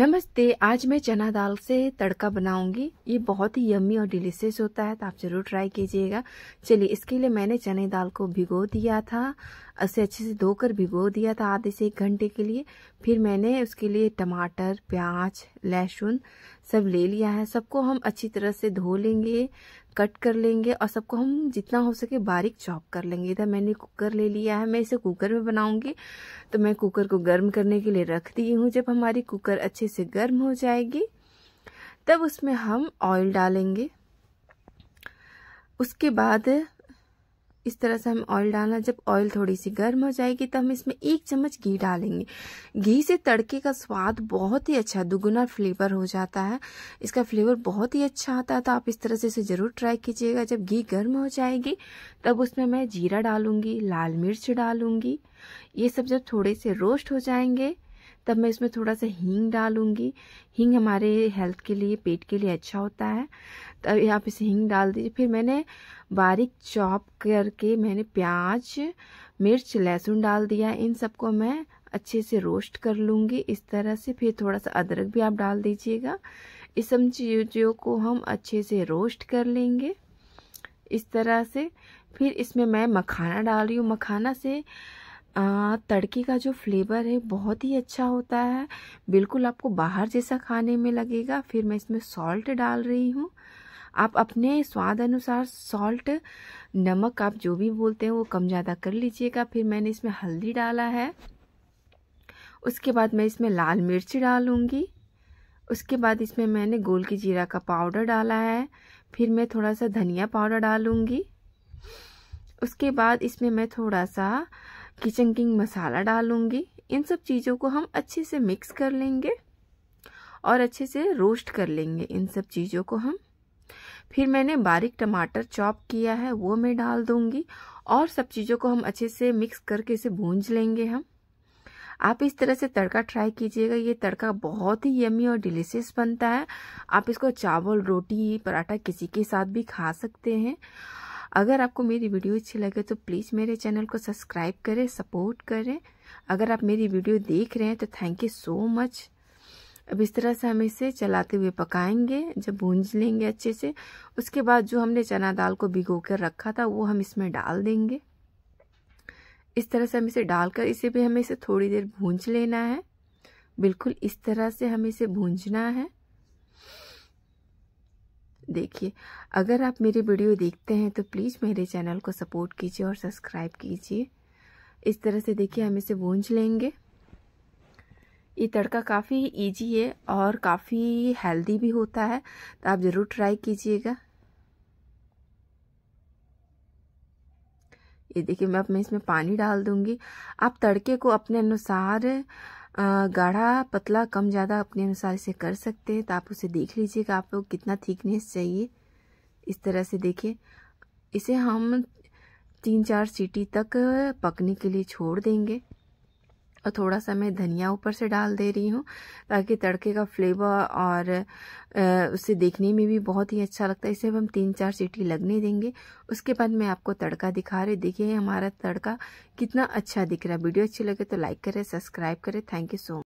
नमस्ते आज मैं चना दाल से तड़का बनाऊंगी ये बहुत ही यम्मी और डिलीशियस होता है तो आप ज़रूर ट्राई कीजिएगा चलिए इसके लिए मैंने चने दाल को भिगो दिया था उसे अच्छे से धोकर भिगो दिया था आधे से एक घंटे के लिए फिर मैंने उसके लिए टमाटर प्याज लहसुन सब ले लिया है सबको हम अच्छी तरह से धो लेंगे कट कर लेंगे और सबको हम जितना हो सके बारीक चॉप कर लेंगे इधर मैंने कुकर ले लिया है मैं इसे कुकर में बनाऊंगी तो मैं कुकर को गर्म करने के लिए रख दी हूँ जब हमारी कुकर अच्छे से गर्म हो जाएगी तब उसमें हम ऑयल डालेंगे उसके बाद इस तरह से हमें ऑयल डालना जब ऑयल थोड़ी सी गर्म हो जाएगी तो हम इसमें एक चम्मच घी डालेंगे घी से तड़के का स्वाद बहुत ही अच्छा दुगुना फ्लेवर हो जाता है इसका फ्लेवर बहुत ही अच्छा आता है तो आप इस तरह से इसे ज़रूर ट्राई कीजिएगा जब घी गर्म हो जाएगी तब उसमें मैं जीरा डालूंगी लाल मिर्च डालूंगी ये सब जब थोड़े से रोस्ट हो जाएंगे तब मैं इसमें थोड़ा सा हींग डालूंगी हींग हमारे हेल्थ के लिए पेट के लिए अच्छा होता है तब तो आप इसे हींग डाल दीजिए फिर मैंने बारीक चॉप करके मैंने प्याज मिर्च लहसुन डाल दिया इन सबको मैं अच्छे से रोस्ट कर लूँगी इस तरह से फिर थोड़ा सा अदरक भी आप डाल दीजिएगा इस सब चीज़ों को हम अच्छे से रोस्ट कर लेंगे इस तरह से फिर इसमें मैं मखाना डाल रही हूँ मखाना से तड़के का जो फ्लेवर है बहुत ही अच्छा होता है बिल्कुल आपको बाहर जैसा खाने में लगेगा फिर मैं इसमें सॉल्ट डाल रही हूँ आप अपने स्वाद अनुसार सॉल्ट नमक आप जो भी बोलते हैं वो कम ज़्यादा कर लीजिएगा फिर मैंने इसमें हल्दी डाला है उसके बाद मैं इसमें लाल मिर्च डालूँगी उसके बाद इसमें मैंने गोल की जीरा का पाउडर डाला है फिर मैं थोड़ा सा धनिया पाउडर डालूँगी उसके बाद इसमें मैं थोड़ा सा किचन किंग मसाला डालूंगी इन सब चीज़ों को हम अच्छे से मिक्स कर लेंगे और अच्छे से रोस्ट कर लेंगे इन सब चीज़ों को हम फिर मैंने बारीक टमाटर चॉप किया है वो मैं डाल दूंगी और सब चीज़ों को हम अच्छे से मिक्स करके इसे भूंज लेंगे हम आप इस तरह से तड़का ट्राई कीजिएगा ये तड़का बहुत ही यमी और डिलीशियस बनता है आप इसको चावल रोटी पराठा किसी के साथ भी खा सकते हैं अगर आपको मेरी वीडियो अच्छी लगे तो प्लीज़ मेरे चैनल को सब्सक्राइब करें सपोर्ट करें अगर आप मेरी वीडियो देख रहे हैं तो थैंक यू सो मच अब इस तरह से हम इसे चलाते हुए पकाएंगे जब भूंज लेंगे अच्छे से उसके बाद जो हमने चना दाल को भिगो कर रखा था वो हम इसमें डाल देंगे इस तरह से हम इसे डालकर इसे भी हमें इसे थोड़ी देर भूंज लेना है बिल्कुल इस तरह से हमें इसे भूंजना है देखिए अगर आप मेरी वीडियो देखते हैं तो प्लीज़ मेरे चैनल को सपोर्ट कीजिए और सब्सक्राइब कीजिए इस तरह से देखिए हम इसे भूंज लेंगे ये तड़का काफ़ी इजी है और काफ़ी हेल्दी भी होता है तो आप ज़रूर ट्राई कीजिएगा ये देखिए मैं अब मैं इसमें पानी डाल दूंगी आप तड़के को अपने अनुसार गाढ़ा पतला कम ज़्यादा अपने अनुसार इसे कर सकते हैं तो आप उसे देख लीजिएगा आप लोग कितना थिकनेस चाहिए इस तरह से देखिए इसे हम तीन चार सीटी तक पकने के लिए छोड़ देंगे और थोड़ा सा मैं धनिया ऊपर से डाल दे रही हूँ ताकि तड़के का फ्लेवर और उससे देखने में भी बहुत ही अच्छा लगता है इसे हम तीन चार सीटी लगने देंगे उसके बाद मैं आपको तड़का दिखा रही देखिए हमारा तड़का कितना अच्छा दिख रहा है वीडियो अच्छी लगे तो लाइक करें सब्सक्राइब करें थैंक यू सो मच